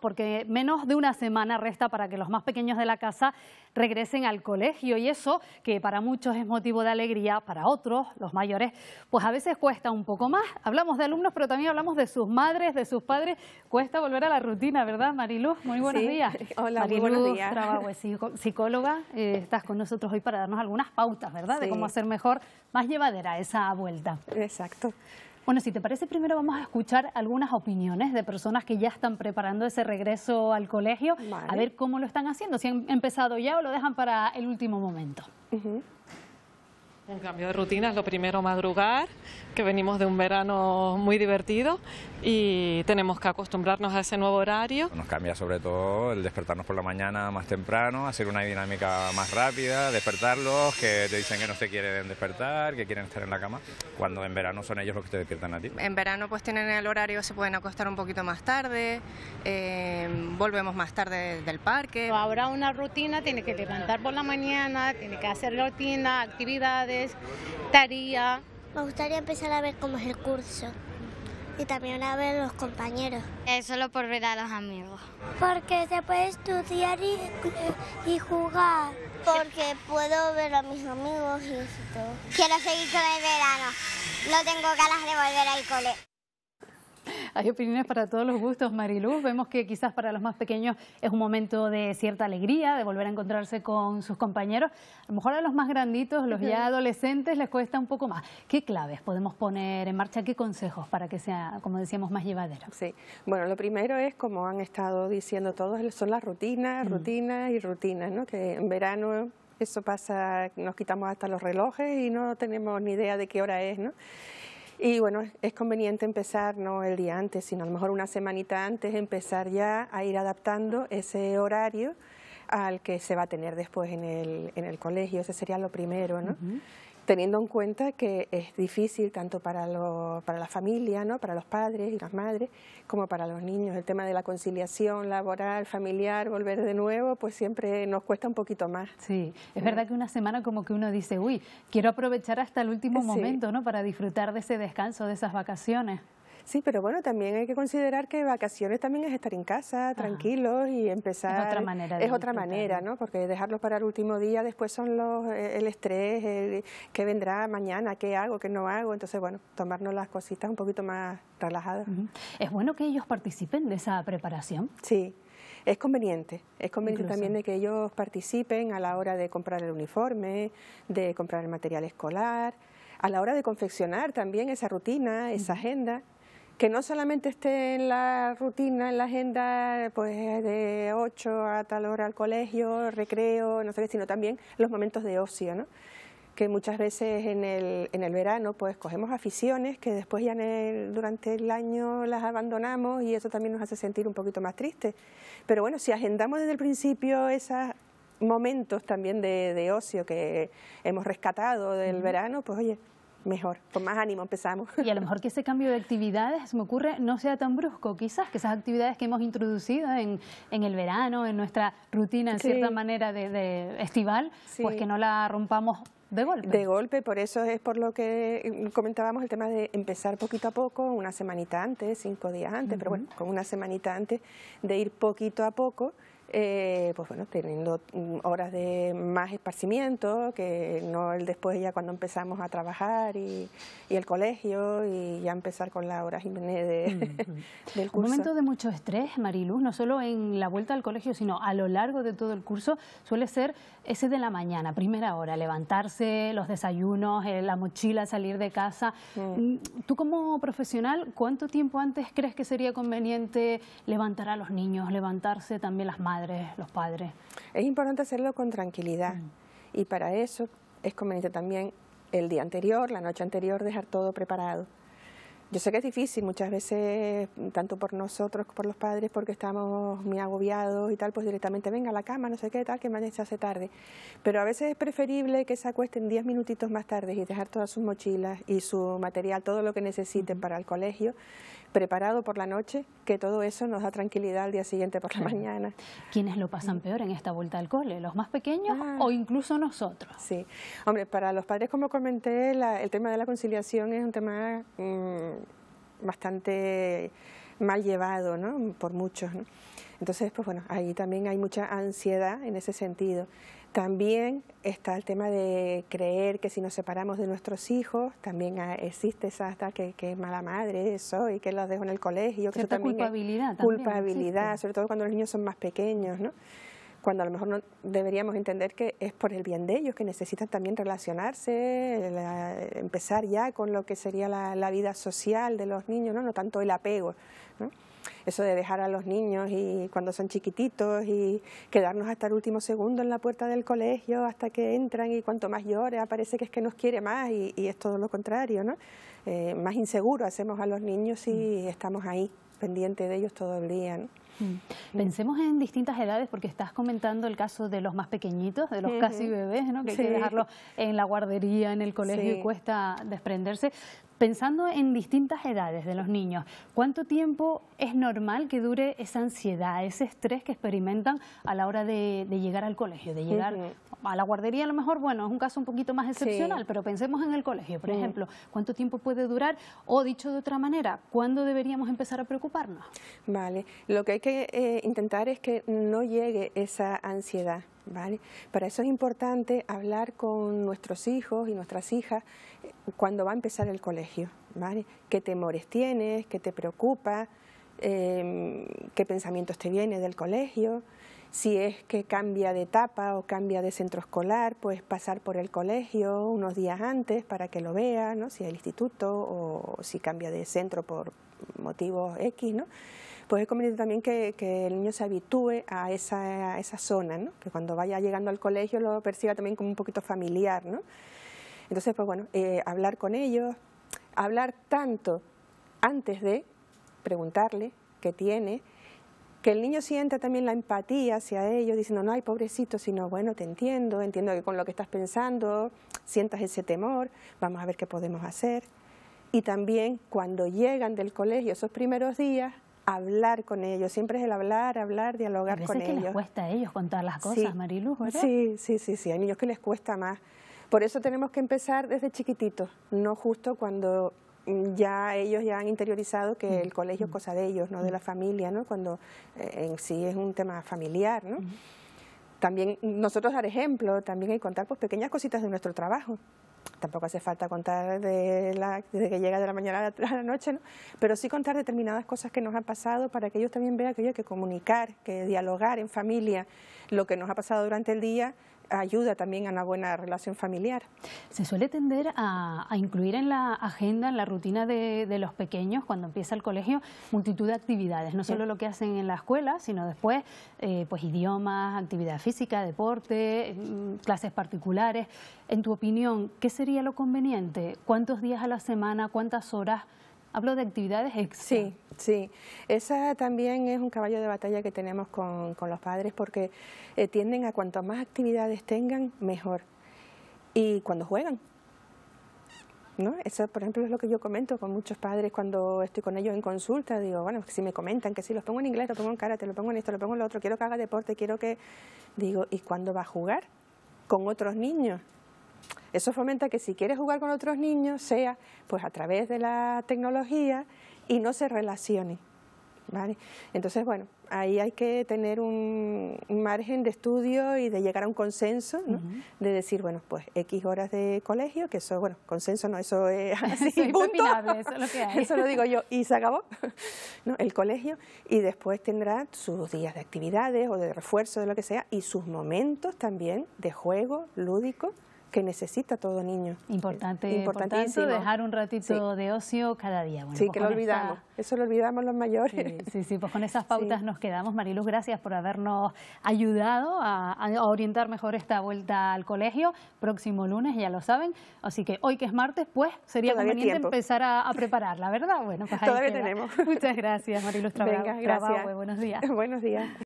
porque menos de una semana resta para que los más pequeños de la casa regresen al colegio y eso que para muchos es motivo de alegría, para otros, los mayores, pues a veces cuesta un poco más. Hablamos de alumnos, pero también hablamos de sus madres, de sus padres. Cuesta volver a la rutina, ¿verdad, Mariluz? Muy buenos días. Hola, muy buenos días. Pues, psicóloga, eh, estás con nosotros hoy para darnos algunas pautas, ¿verdad? De cómo hacer mejor, más llevadera esa vuelta. Exacto. Bueno, si te parece, primero vamos a escuchar algunas opiniones de personas que ya están preparando ese regreso al colegio, a ver cómo lo están haciendo, si han empezado ya o lo dejan para el último momento. Un cambio de rutina, es lo primero madrugar, que venimos de un verano muy divertido y tenemos que acostumbrarnos a ese nuevo horario. Nos cambia sobre todo el despertarnos por la mañana más temprano, hacer una dinámica más rápida, despertarlos, que te dicen que no se quieren despertar, que quieren estar en la cama, cuando en verano son ellos los que te despiertan a ti. En verano pues tienen el horario, se pueden acostar un poquito más tarde, eh, volvemos más tarde del parque. Ahora una rutina, tiene que levantar por la mañana, tiene que hacer rutina, actividades me gustaría empezar a ver cómo es el curso y también a ver los compañeros. Es solo por ver a los amigos. Porque se puede estudiar y, jugar. Porque puedo ver a mis amigos y todo. Quiero seguir con el verano. No tengo ganas de volver al cole. Hay opiniones para todos los gustos, Mariluz. Vemos que quizás para los más pequeños es un momento de cierta alegría, de volver a encontrarse con sus compañeros. A lo mejor a los más granditos, los ya adolescentes, les cuesta un poco más. ¿Qué claves podemos poner en marcha? ¿Qué consejos para que sea, como decíamos, más llevadero? Sí, bueno, lo primero es, como han estado diciendo todos, son las rutinas, rutinas y rutinas, ¿no? Que en verano eso pasa, nos quitamos hasta los relojes y no tenemos ni idea de qué hora es, ¿no? Y bueno, es conveniente empezar no el día antes, sino a lo mejor una semanita antes, empezar ya a ir adaptando ese horario al que se va a tener después en el, en el colegio, ese sería lo primero, ¿no? teniendo en cuenta que es difícil tanto para, para la familia, ¿no? para los padres y las madres, como para los niños. El tema de la conciliación laboral, familiar, volver de nuevo, pues siempre nos cuesta un poquito más. Sí, es verdad que una semana como que uno dice, uy, quiero aprovechar hasta el último momento ¿no? para disfrutar de ese descanso, de esas vacaciones. Sí, pero bueno, también hay que considerar que vacaciones también es estar en casa, tranquilos y empezar. Es otra manera. es otra manera, ¿no? Porque dejarlos para el último día después son los, eh, el estrés, el, qué vendrá mañana, qué hago, qué no hago. Entonces, bueno, tomarnos las cositas un poquito más relajadas. ¿Es bueno que ellos participen de esa preparación? Sí, es conveniente, es conveniente también de que ellos participen a la hora de comprar el uniforme, de comprar el material escolar, a la hora de confeccionar también esa rutina, esa agenda que no solamente esté en la rutina, en la agenda, pues de 8 a tal hora al colegio, recreo, no sé qué, sino también los momentos de ocio, ¿no? que muchas veces en el, en el verano pues cogemos aficiones que después ya durante el año las abandonamos y eso también nos hace sentir un poquito más tristes. Pero bueno, si agendamos desde el principio esos momentos también de, ocio que hemos rescatado del verano, pues oye, Mejor, con más ánimo empezamos. Y a lo mejor que ese cambio de actividades, me ocurre, no sea tan brusco, quizás que esas actividades que hemos introducido en, en el verano, en nuestra rutina, en cierta manera, de, estival, pues que no la rompamos de golpe. De golpe, por eso es por lo que mm, comentábamos el tema de empezar poquito a poco, una semanita antes, cinco días antes, pero bueno, con una semanita antes, de ir poquito a poco eh, pues bueno, teniendo horas mm, de más esparcimiento, que no el después ya cuando empezamos a trabajar y, el colegio y ya empezar con la hora y de, del curso. Un momento de mucho estrés, Mariluz, no solo en la vuelta al colegio, sino a lo largo de todo el curso, suele ser ese de la mañana, primera hora, levantarse, los desayunos, eh, la mochila, salir de casa. Mm. Mm, tú como profesional, ¿cuánto tiempo antes crees que sería conveniente levantar a los niños, levantarse también las madres? los padres. Es importante hacerlo con tranquilidad mm. y para eso es conveniente también el día anterior, la noche anterior, dejar todo preparado. Yo sé que es difícil muchas veces, tanto por nosotros como por los padres, porque estamos muy agobiados y tal, pues directamente venga a la cama, no sé qué tal, que mañana se hace tarde. Pero a veces es preferible que se acuesten diez minutitos más tarde y dejar todas sus mochilas y su material, todo lo que necesiten para el colegio, preparado por la noche, que todo eso nos da tranquilidad al día siguiente por la mañana. ¿Quiénes lo pasan peor en esta vuelta al cole? ¿Los más pequeños ah. o incluso nosotros? Sí, hombre, para los padres, como comenté, el tema de la conciliación es un tema mm, bastante mal llevado, ¿no? Por muchos, ¿no? Entonces, pues bueno, ahí también hay mucha ansiedad en ese sentido. También está el tema de creer que si nos separamos de nuestros hijos, también ah, existe esa hasta que, es mala madre, eso, y que los dejo en el colegio. Que Cierta también culpabilidad. sobre todo cuando los niños son más pequeños, ¿no? cuando a lo mejor no deberíamos entender que es por el bien de ellos, que necesitan también relacionarse, empezar ya con lo que sería la, la, vida social de los niños, no, no tanto el apego. ¿no? eso de dejar a los niños y cuando son chiquititos y quedarnos hasta el último segundo en la puerta del colegio hasta que entran y cuanto más llora ah, parece que es que nos quiere más y, es todo lo contrario, ¿no? Eh, más inseguro hacemos a los niños y mm. estamos ahí pendiente de ellos todo el día. Mm. Mm. Pensemos en distintas edades, porque estás comentando el caso de los más pequeñitos, de los casi bebés, ¿no? que hay que dejarlos en la guardería, en el colegio y cuesta desprenderse. Pensando en distintas edades de los niños, ¿cuánto tiempo es normal que dure esa ansiedad, ese estrés que experimentan a la hora de, llegar al colegio, de llegar a la guardería? A lo mejor, bueno, es un caso un poquito más excepcional, pero pensemos en el colegio, por ejemplo, ¿cuánto tiempo puede durar? O dicho de otra manera, ¿cuándo deberíamos empezar a preocuparnos? Vale, lo que hay que eh, intentar es que no llegue esa ansiedad ¿Vale? Para eso es importante hablar con nuestros hijos y nuestras hijas eh, cuando va a empezar el colegio. ¿vale? ¿Qué temores tienes? ¿Qué te preocupa? Em, ¿Qué pensamientos te vienen del colegio? Si es que cambia de etapa o cambia de centro escolar, pues pasar por el colegio unos días antes para que lo vea, ¿no? si es el instituto o si cambia de centro por motivos X. ¿no? pues es conveniente también que, el niño se habitúe a esa, esa zona, que cuando vaya llegando al colegio lo perciba también como un poquito familiar. Entonces, pues bueno, eh, hablar con ellos, hablar tanto antes de preguntarle qué tiene, que el niño sienta también la empatía hacia ellos, diciendo, no, hay pobrecito, sino, bueno, te entiendo, entiendo que con lo que estás pensando sientas ese temor, vamos a ver qué podemos hacer. Y también cuando llegan del colegio esos primeros días, hablar con ellos, siempre es el hablar, hablar, dialogar con ellos. que les cuesta a ellos contar las cosas, sí. Marilu, Sí, sí, sí, hay niños que les cuesta más. Por eso tenemos que empezar desde chiquititos, no justo cuando ya ellos ya han interiorizado que el mm. colegio es cosa de ellos, no de la mm. familia, ¿no? cuando eh, en sí es un tema familiar. ¿no? Mm. También nosotros dar ejemplo, también hay contar pues, pequeñas cositas de nuestro trabajo tampoco hace falta contar de desde que llega de la mañana a la noche, pero sí contar determinadas cosas que nos han pasado para que ellos también vean que hay que comunicar, que dialogar en familia lo que nos ha pasado durante el día ayuda también a una buena relación familiar. ¿Se suele tender a, incluir en la agenda, en la rutina de, los pequeños cuando empieza el colegio, multitud de actividades? No solo lo que hacen en la escuela, sino después eh, pues idiomas, actividad física, deporte, mm, clases particulares. En tu opinión, ¿qué sería lo conveniente? ¿Cuántos días a la semana, cuántas horas Hablo de actividades extra. Sí, sí. Esa también es un caballo de batalla que tenemos con, los padres porque eh, tienden a cuanto más actividades tengan, mejor. Y cuando juegan, ¿No? Eso, por ejemplo, es lo que yo comento con muchos padres cuando estoy con ellos en consulta. Digo, bueno, si me comentan que si los pongo en inglés, los pongo en karate, lo pongo en esto, lo pongo en lo otro, quiero que haga deporte, quiero que... Digo, ¿y cuándo va a jugar? Con otros niños. Eso fomenta que si quieres jugar con otros niños, sea pues a través de la tecnología y no se relacione. ¿vale? Entonces, bueno, ahí hay que tener un margen de estudio y de llegar a un consenso, De decir, bueno, pues X horas de colegio, que eso, bueno, consenso no, eso es así, eso lo eso lo digo yo, y se acabó, El colegio, y después tendrá sus días de actividades o de refuerzo, de lo que sea, y sus momentos también de juego lúdico, que necesita todo niño. Importante, importantísimo. dejar un ratito de ocio cada día. sí, pues que lo olvidamos, eso lo olvidamos los mayores. Sí, sí, pues con esas pautas nos quedamos. Mariluz, gracias por habernos ayudado a, orientar mejor esta vuelta al colegio. Próximo lunes, ya lo saben. Así que hoy que es martes, pues sería conveniente empezar a, a, preparar, ¿verdad? Bueno, pues ahí Todavía tenemos. Muchas gracias, Mariluz buenos días. Buenos días.